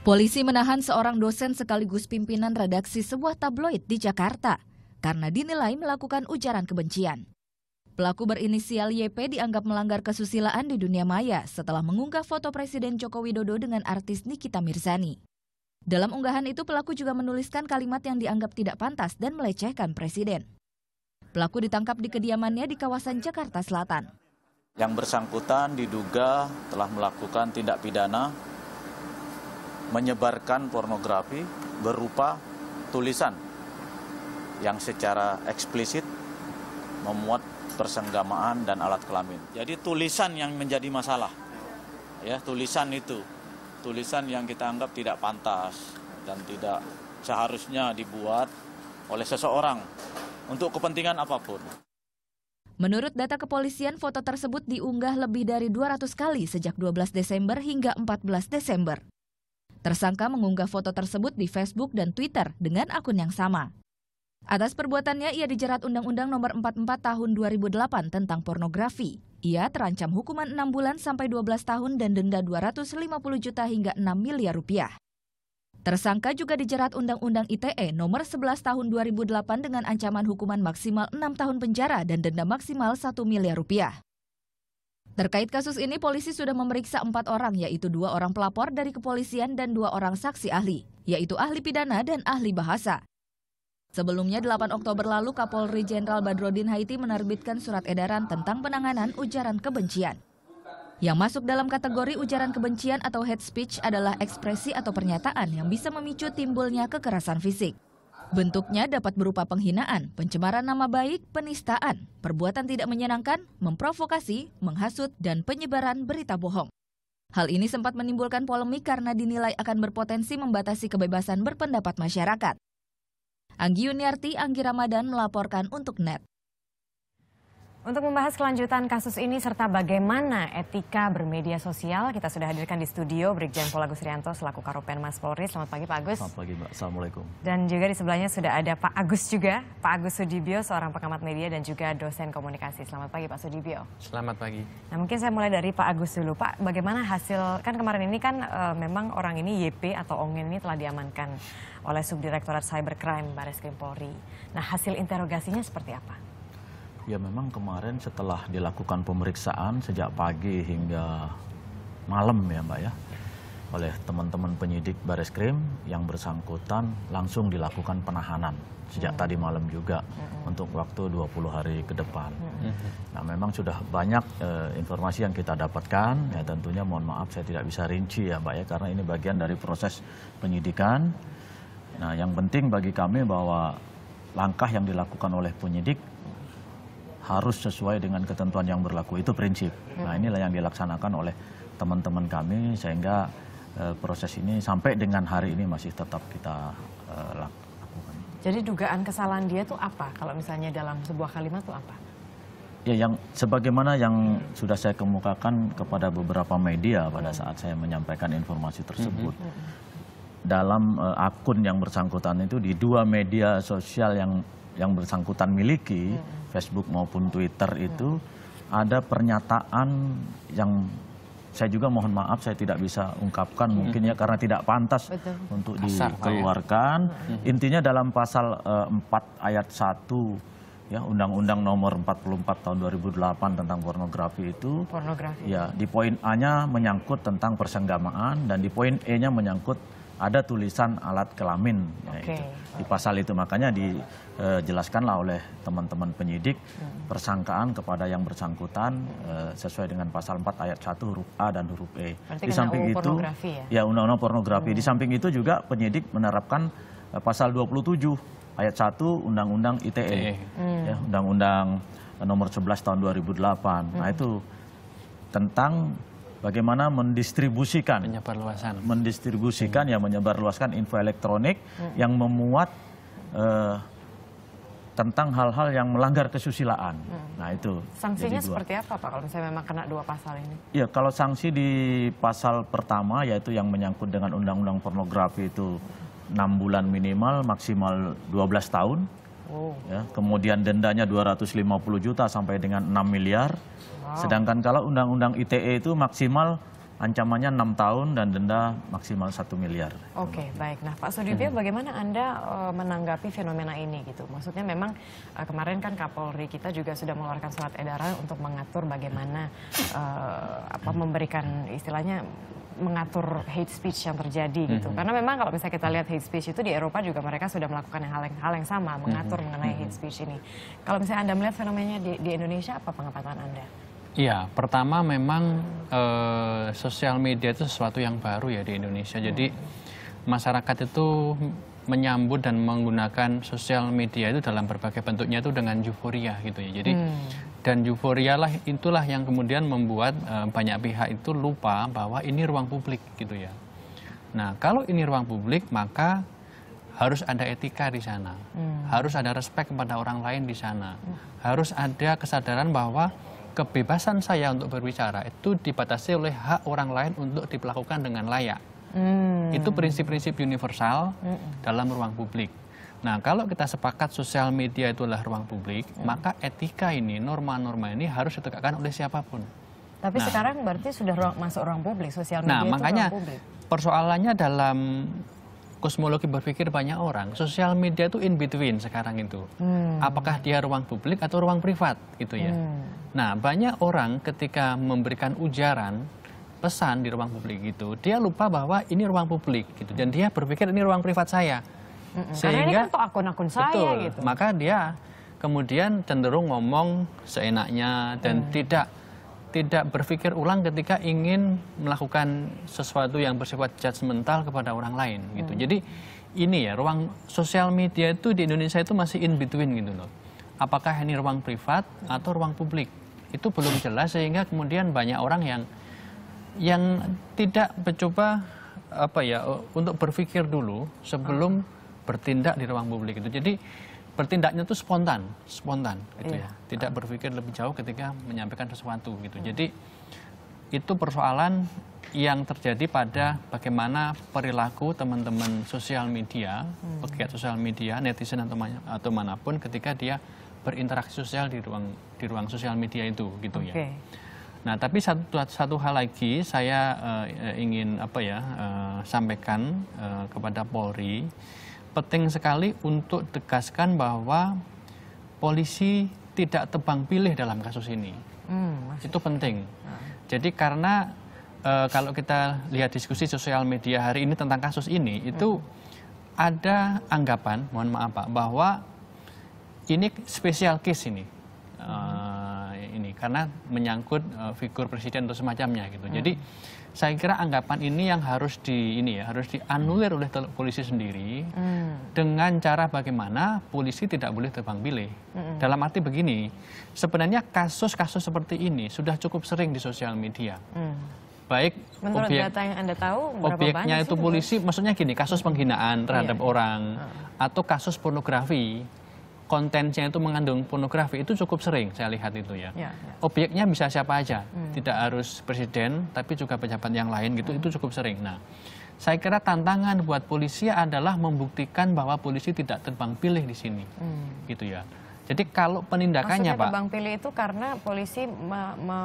Polisi menahan seorang dosen sekaligus pimpinan redaksi sebuah tabloid di Jakarta karena dinilai melakukan ujaran kebencian. Pelaku berinisial YP dianggap melanggar kesusilaan di dunia maya setelah mengunggah foto Presiden Joko Widodo dengan artis Nikita Mirzani. Dalam unggahan itu pelaku juga menuliskan kalimat yang dianggap tidak pantas dan melecehkan presiden. Pelaku ditangkap di kediamannya di kawasan Jakarta Selatan. Yang bersangkutan diduga telah melakukan tindak pidana menyebarkan pornografi berupa tulisan yang secara eksplisit memuat persenggamaan dan alat kelamin. Jadi tulisan yang menjadi masalah. Ya, tulisan itu. Tulisan yang kita anggap tidak pantas dan tidak seharusnya dibuat oleh seseorang untuk kepentingan apapun. Menurut data kepolisian, foto tersebut diunggah lebih dari 200 kali sejak 12 Desember hingga 14 Desember. Tersangka mengunggah foto tersebut di Facebook dan Twitter dengan akun yang sama. Atas perbuatannya, ia dijerat Undang-Undang Nomor 44 Tahun 2008 tentang pornografi. Ia terancam hukuman 6 bulan sampai 12 tahun dan denda 250 juta hingga 6 miliar rupiah. Tersangka juga dijerat Undang-Undang ITE Nomor 11 Tahun 2008 dengan ancaman hukuman maksimal 6 tahun penjara dan denda maksimal 1 miliar rupiah. Terkait kasus ini, polisi sudah memeriksa empat orang, yaitu dua orang pelapor dari kepolisian dan dua orang saksi ahli, yaitu ahli pidana dan ahli bahasa. Sebelumnya, 8 Oktober lalu, Kapolri Jenderal Badrodin Haiti menerbitkan surat edaran tentang penanganan ujaran kebencian. Yang masuk dalam kategori ujaran kebencian atau hate speech adalah ekspresi atau pernyataan yang bisa memicu timbulnya kekerasan fisik. Bentuknya dapat berupa penghinaan, pencemaran nama baik, penistaan, perbuatan tidak menyenangkan, memprovokasi, menghasut, dan penyebaran berita bohong. Hal ini sempat menimbulkan polemik karena dinilai akan berpotensi membatasi kebebasan berpendapat masyarakat. Anggi Yuniarti, Anggi Ramadan melaporkan untuk NET. Untuk membahas kelanjutan kasus ini serta bagaimana etika bermedia sosial, kita sudah hadirkan di studio Brigjen Pol Agus Rianto selaku Mas Polri. Selamat pagi Pak Agus. Selamat pagi Mbak. Assalamualaikum. Dan juga di sebelahnya sudah ada Pak Agus juga, Pak Agus Sudibyo, seorang pengamat media dan juga dosen komunikasi. Selamat pagi Pak Sudibyo. Selamat pagi. Nah mungkin saya mulai dari Pak Agus dulu. Pak, bagaimana hasil, kan kemarin ini kan e, memang orang ini YP atau Ongen ini telah diamankan oleh Subdirektorat Cybercrime Baris Krim Polri. Nah hasil interogasinya seperti apa? Ya memang kemarin setelah dilakukan pemeriksaan sejak pagi hingga malam ya Mbak ya oleh teman-teman penyidik Baris Krim yang bersangkutan langsung dilakukan penahanan sejak hmm. tadi malam juga hmm. untuk waktu 20 hari ke depan. Hmm. Nah, memang sudah banyak e, informasi yang kita dapatkan ya tentunya mohon maaf saya tidak bisa rinci ya Mbak ya karena ini bagian dari proses penyidikan. Nah, yang penting bagi kami bahwa langkah yang dilakukan oleh penyidik harus sesuai dengan ketentuan yang berlaku. Itu prinsip. Nah hmm. inilah yang dilaksanakan oleh teman-teman kami sehingga e, proses ini sampai dengan hari ini masih tetap kita e, lakukan. Jadi dugaan kesalahan dia itu apa? Kalau misalnya dalam sebuah kalimat itu apa? Ya yang sebagaimana yang hmm. sudah saya kemukakan kepada beberapa media pada hmm. saat saya menyampaikan informasi tersebut. Hmm. hmm dalam e, akun yang bersangkutan itu di dua media sosial yang yang bersangkutan miliki hmm Facebook maupun Twitter itu ada pernyataan yang saya juga mohon maaf saya tidak bisa ungkapkan mungkin ya karena tidak pantas Betul. untuk Kasar, ya. dikeluarkan. Ya. Intinya dalam pasal uh, eh, 4 ayat 1 ya Undang-Undang Nomor 44 tahun 2008 tentang pornografi itu pornografi. Ya, di poin A-nya menyangkut tentang persenggamaan dan di poin E-nya menyangkut ada tulisan alat kelamin ya, itu. di pasal itu makanya dijelaskanlah eh, oleh teman-teman penyidik hmm. persangkaan kepada yang bersangkutan eh, sesuai dengan pasal 4 ayat 1 huruf A dan huruf E. Berarti di kan samping itu ya, undang ya, undang-undang pornografi. Hmm. Di samping itu juga penyidik menerapkan eh, pasal 27 ayat 1 undang-undang ITE. E. Ya, hmm. Ya, undang-undang nomor 11 tahun 2008. Nah, hmm. Nah itu tentang bagaimana mendistribusikan menyebarluaskan mendistribusikan hmm. ya menyebarluaskan info elektronik hmm. yang memuat uh, tentang hal-hal yang melanggar kesusilaan. Hmm. Nah itu. Sanksinya seperti apa Pak kalau misalnya memang kena dua pasal ini? Ya kalau sanksi di pasal pertama yaitu yang menyangkut dengan undang-undang pornografi itu 6 bulan minimal, maksimal 12 tahun. Oh. Ya, kemudian dendanya 250 juta sampai dengan 6 miliar. Wow. Sedangkan kalau undang-undang ITE itu maksimal ancamannya 6 tahun dan denda maksimal 1 miliar. Oke, okay, gitu. baik. Nah, Pak Sudibyo, hmm. bagaimana Anda uh, menanggapi fenomena ini gitu? Maksudnya memang uh, kemarin kan Kapolri kita juga sudah mengeluarkan surat edaran untuk mengatur bagaimana uh, apa memberikan istilahnya mengatur hate speech yang terjadi gitu. Mm -hmm. Karena memang kalau misalnya kita lihat hate speech itu di Eropa juga mereka sudah melakukan hal yang, hal yang sama mhm. mengatur mm -hmm. mengenai mhm. hate speech ini. Kalau misalnya Anda melihat fenomenanya di, di Indonesia apa pengamatan Anda? Iya, pertama memang eh, sosial media itu sesuatu yang baru ya di Indonesia. Jadi hmm. masyarakat itu menyambut dan menggunakan sosial media itu dalam berbagai bentuknya itu dengan euforia gitu ya. Jadi hmm. dan euforia lah itulah yang kemudian membuat e, banyak pihak itu lupa bahwa ini ruang publik gitu ya. Nah, kalau ini ruang publik maka harus ada etika di sana, hmm. harus ada respek kepada orang lain di sana, hmm. harus ada kesadaran bahwa kebebasan saya untuk berbicara itu dibatasi oleh hak orang lain untuk diperlakukan dengan layak. Hmm. Itu prinsip-prinsip universal hmm. dalam ruang publik. Nah, kalau kita sepakat sosial media itu adalah ruang publik, hmm. maka etika ini, norma-norma ini harus ditegakkan oleh siapapun. Tapi nah, sekarang berarti sudah ruang, masuk ruang publik, sosial nah, media nah, itu makanya ruang publik. Nah, makanya persoalannya dalam kosmologi berpikir banyak orang, sosial media itu in between sekarang itu. Hmm. Apakah dia ruang publik atau ruang privat gitu ya. Hmm. Nah, banyak orang ketika memberikan ujaran pesan di ruang publik gitu, dia lupa bahwa ini ruang publik gitu dan dia berpikir ini ruang privat saya. Mm -mm. Sehingga Karena ini kan akun-akun saya gitu. Maka dia kemudian cenderung ngomong seenaknya dan mm. tidak tidak berpikir ulang ketika ingin melakukan sesuatu yang bersifat judgmental kepada orang lain gitu. mm. Jadi ini ya ruang sosial media itu di Indonesia itu masih in between gitu loh. Apakah ini ruang privat atau ruang publik? Itu belum jelas sehingga kemudian banyak orang yang yang tidak mencoba apa ya untuk berpikir dulu sebelum bertindak di ruang publik itu. Jadi bertindaknya itu spontan, spontan gitu ya. iya. ya. Tidak berpikir lebih jauh ketika menyampaikan sesuatu gitu. Hmm. Jadi itu persoalan yang terjadi pada bagaimana perilaku teman-teman sosial media, hmm. pegiat sosial media, netizen atau, man atau manapun ketika dia berinteraksi sosial di ruang di ruang sosial media itu gitu okay. ya. Nah, tapi satu, satu hal lagi saya uh, ingin apa ya uh, sampaikan uh, kepada Polri, penting sekali untuk tegaskan bahwa polisi tidak tebang pilih dalam kasus ini. Hmm, Itu penting. Ah. Jadi karena uh, kalau kita lihat diskusi sosial media hari ini tentang kasus ini, itu hmm. ada anggapan, mohon maaf Pak, bahwa ini spesial case ini. Uh, karena menyangkut uh, figur presiden atau semacamnya gitu. Hmm. Jadi saya kira anggapan ini yang harus di ini ya harus dianulir oleh polisi sendiri hmm. dengan cara bagaimana polisi tidak boleh terbang pilih. Hmm. Dalam arti begini, sebenarnya kasus-kasus seperti ini sudah cukup sering di sosial media. Hmm baik menurut obyek, data yang anda tahu objeknya itu polisi maksudnya gini kasus penghinaan terhadap iya. orang atau kasus pornografi kontennya itu mengandung pornografi itu cukup sering saya lihat itu ya. ya, ya. Objeknya bisa siapa aja, hmm. tidak harus presiden tapi juga pejabat yang lain gitu hmm. itu cukup sering. Nah, saya kira tantangan buat polisi adalah membuktikan bahwa polisi tidak terbang pilih di sini. Hmm. Gitu ya. Jadi kalau penindakannya Maksudnya Pak. Bang itu karena polisi me, me,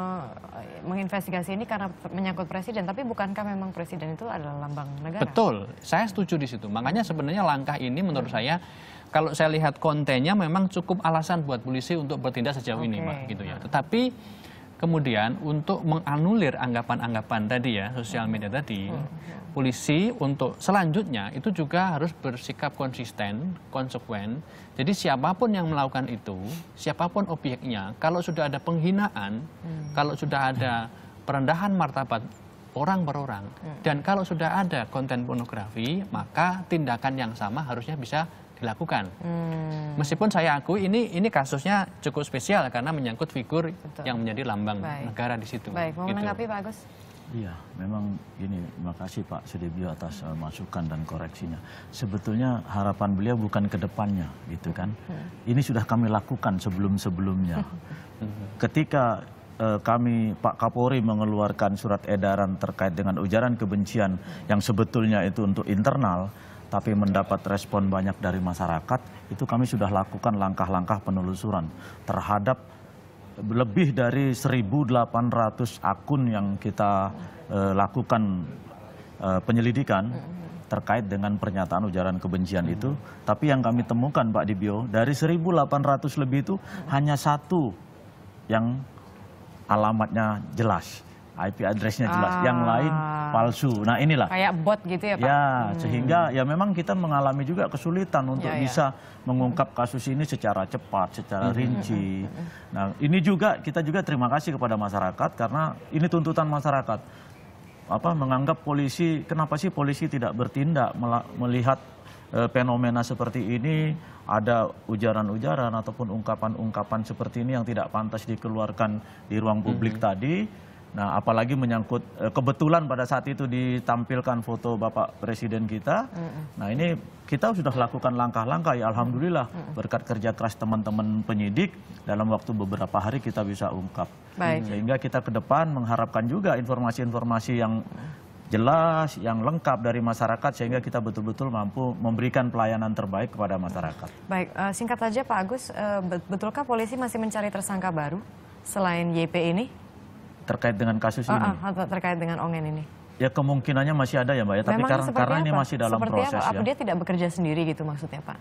menginvestigasi ini karena menyangkut presiden, tapi bukankah memang presiden itu adalah lambang negara? Betul, saya setuju di situ. Makanya sebenarnya langkah ini menurut iya. saya kalau saya lihat kontennya memang cukup alasan buat polisi untuk bertindak sejauh okay. ini, Pak, gitu ya. Tetapi Kemudian untuk menganulir anggapan-anggapan tadi ya, sosial media tadi, hmm. polisi untuk selanjutnya itu juga harus bersikap konsisten, konsekuen. Jadi siapapun yang melakukan itu, siapapun obyeknya, kalau sudah ada penghinaan, hmm. kalau sudah ada perendahan martabat orang per orang, hmm. dan kalau sudah ada konten pornografi, maka tindakan yang sama harusnya bisa dilakukan. Hmm. Meskipun saya akui ini ini kasusnya cukup spesial karena menyangkut figur Betul. yang menjadi lambang Baik. negara di situ. Baik, mau gitu. menanggapi Pak Agus? Iya, memang ini Terima kasih Pak Sudibyo atas uh, masukan dan koreksinya. Sebetulnya harapan beliau bukan ke depannya, gitu kan. Hmm. Ini sudah kami lakukan sebelum-sebelumnya. Ketika uh, kami Pak Kapolri mengeluarkan surat edaran terkait dengan ujaran kebencian yang sebetulnya itu untuk internal, tapi mendapat respon banyak dari masyarakat, itu kami sudah lakukan langkah-langkah penelusuran terhadap lebih dari 1.800 akun yang kita uh, lakukan uh, penyelidikan terkait dengan pernyataan ujaran kebencian hmm. itu. Tapi yang kami temukan Pak Dibio, dari 1.800 lebih itu hmm. hanya satu yang alamatnya jelas. IP addressnya jelas, ah. yang lain palsu. Nah inilah. Kayak bot gitu ya Pak? Ya, hmm. sehingga ya memang kita mengalami juga kesulitan untuk ya, ya. bisa mengungkap kasus ini secara cepat, secara hmm, hmm, rinci. Hmm, nah ini juga, kita juga terima kasih kepada masyarakat karena ini tuntutan masyarakat. Apa menganggap polisi, kenapa sih polisi tidak bertindak melihat eh, fenomena seperti ini, ada ujaran-ujaran ataupun ungkapan-ungkapan seperti ini yang tidak pantas dikeluarkan di ruang publik hmm. tadi Nah, apalagi menyangkut eh, kebetulan pada saat itu ditampilkan foto Bapak Presiden kita. Nah, ini kita sudah lakukan langkah-langkah ya alhamdulillah berkat kerja keras teman-teman penyidik dalam waktu beberapa hari kita bisa ungkap. Baik. Sehingga kita ke depan mengharapkan juga informasi-informasi yang jelas, yang lengkap dari masyarakat sehingga kita betul-betul mampu memberikan pelayanan terbaik kepada masyarakat. Baik, eh, singkat saja Pak Agus, eh, betulkah polisi masih mencari tersangka baru selain YP ini? terkait dengan kasus ah, ini? Uh, terkait dengan ongen ini. Ya kemungkinannya masih ada ya Mbak ya, tapi Memang karena, karena ini masih dalam seperti proses apa? ya. Apa dia tidak bekerja sendiri gitu maksudnya Pak?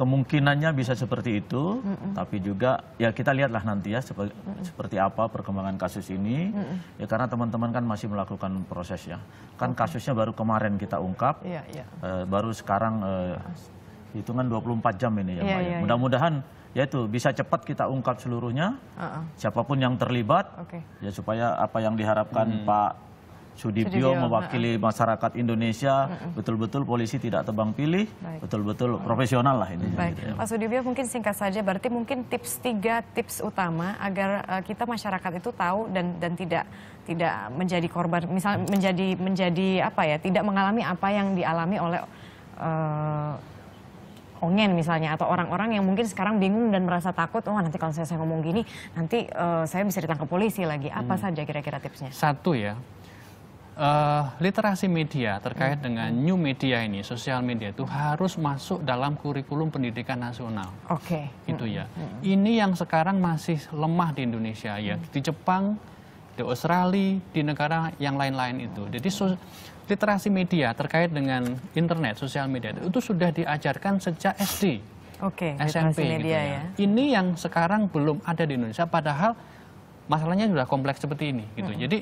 Kemungkinannya bisa seperti itu, mm -mm. tapi juga ya kita lihatlah nanti ya seperti, mm -mm. seperti apa perkembangan kasus ini. Mm -mm. Ya karena teman-teman kan masih melakukan proses ya. Kan okay. kasusnya baru kemarin kita ungkap, yeah, yeah. Uh, baru sekarang uh, hitungan 24 jam ini ya, iya, ya, ya, ya. Mudah-mudahan ya itu bisa cepat kita ungkap seluruhnya. Uh -uh. Siapapun yang terlibat okay. ya supaya apa yang diharapkan hmm. Pak Sudibyo, mewakili masyarakat Indonesia betul-betul polisi tidak tebang pilih, betul-betul profesional lah ini. Baik. Gitu ya. Pak Sudibyo mungkin singkat saja berarti mungkin tips tiga tips utama agar uh, kita masyarakat itu tahu dan dan tidak tidak menjadi korban misalnya menjadi menjadi apa ya, tidak mengalami apa yang dialami oleh eh, ongen misalnya atau orang-orang yang mungkin sekarang bingung dan merasa takut oh nanti kalau saya, saya ngomong gini nanti uh, saya bisa ditangkap polisi lagi apa hmm. saja kira-kira tipsnya satu ya uh, literasi media terkait hmm. dengan hmm. new media ini sosial media itu harus masuk dalam kurikulum pendidikan nasional oke okay. itu hmm. ya hmm, hmm. ini yang sekarang masih lemah di Indonesia ya hmm. di Jepang di Australia di negara yang lain-lain itu jadi so literasi media terkait dengan internet, sosial media itu sudah diajarkan sejak SD. Oke, SMP media gitu ya. ya. Ini yang sekarang belum ada di Indonesia padahal masalahnya sudah kompleks seperti ini gitu. Mm -hmm. Jadi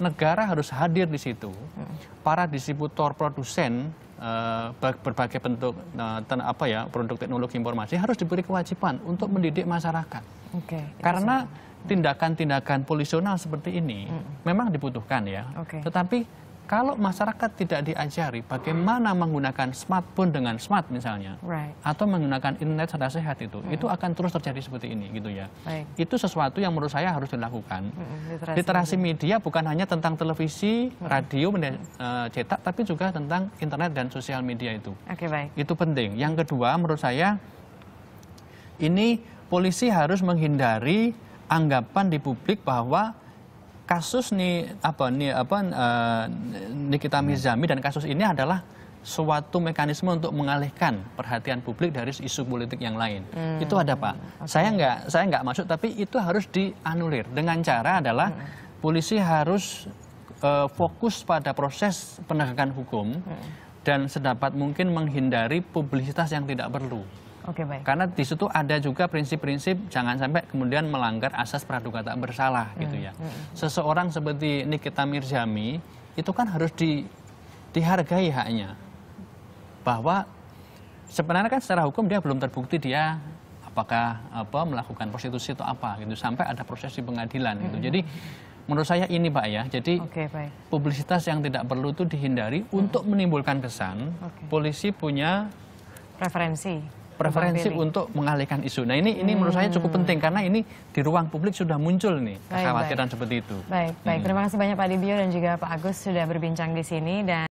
negara harus hadir di situ. Mm. Para distributor, produsen uh, berbagai bentuk uh, apa ya, produk teknologi informasi harus diberi kewajiban untuk mm. mendidik masyarakat. Oke. Karena mm. tindakan-tindakan polisional seperti ini -hmm. memang dibutuhkan ya. Okay. Tetapi kalau masyarakat tidak diajari bagaimana menggunakan smartphone dengan smart misalnya right. atau menggunakan internet secara sehat itu mm. itu akan terus terjadi seperti ini gitu ya Baik. itu sesuatu yang menurut saya harus dilakukan mm, literasi, literasi media bukan hanya tentang televisi mm. radio e, cetak tapi juga tentang internet dan sosial media itu okay, baik. itu penting yang kedua menurut saya ini polisi harus menghindari anggapan di publik bahwa kasus nih apa nih apa uh, Nikita ya. Mizami dan kasus ini adalah suatu mekanisme untuk mengalihkan perhatian publik dari isu politik yang lain. Hmm. Itu ada pak. Okay. Saya nggak saya nggak masuk tapi itu harus dianulir dengan cara adalah hmm. polisi harus uh, fokus pada proses penegakan hukum hmm. dan sedapat mungkin menghindari publisitas yang tidak perlu. Oke, baik. Karena di situ ada juga prinsip-prinsip jangan sampai kemudian melanggar asas praduga tak bersalah hmm. gitu ya. Hmm, hmm. Seseorang seperti Nikita Mirzami itu kan harus di, dihargai haknya. Bahwa sebenarnya kan secara hukum dia belum terbukti dia apakah apa melakukan prostitusi atau apa gitu sampai ada proses di pengadilan gitu. Hmm. Jadi hmm, hmm. menurut saya ini Pak ya. Jadi okay, baik. publisitas yang tidak perlu itu dihindari hmm. untuk menimbulkan kesan okay. polisi punya referensi preferensi untuk mengalihkan isu. Nah ini ini hmm. menurut saya cukup hmm. penting karena ini di ruang publik sudah muncul nih kekhawatiran baik, baik. seperti itu. Baik baik hmm. terima kasih banyak Pak Dibio dan juga Pak Agus sudah berbincang di sini dan